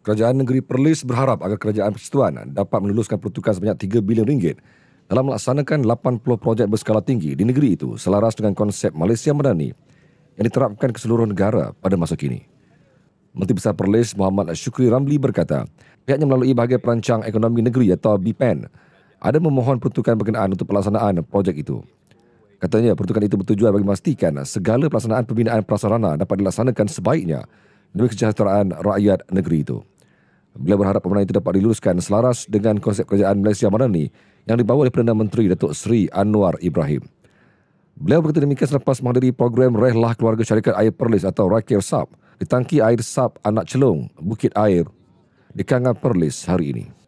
Kerajaan Negeri Perlis berharap agar Kerajaan Persatuan dapat meluluskan peruntukan sebanyak 3 bilion ringgit dalam melaksanakan 80 projek berskala tinggi di negeri itu selaras dengan konsep Malaysia Madani yang diterapkan ke seluruh negara pada masa kini. Menteri Besar Perlis Muhammad Syukri Ramli berkata, pihaknya melalui bahagian perancang ekonomi negeri atau BPEN ada memohon peruntukan berkenaan untuk pelaksanaan projek itu. Katanya peruntukan itu bertujuan bagi memastikan segala pelaksanaan pembinaan prasarana dapat dilaksanakan sebaiknya demi kesejahteraan rakyat negeri itu. Beliau berharap pembenahan itu dapat diluluskan selaras dengan konsep kerajaan Malaysia Madani yang dibawa oleh Perdana Menteri Datuk Seri Anwar Ibrahim. Beliau berkata demikian selepas menghadiri program Rehlah Keluarga Syarikat Air Perlis atau Rakir SAP di tangki air SAP Anak Celung, Bukit Air di Kangan Perlis hari ini.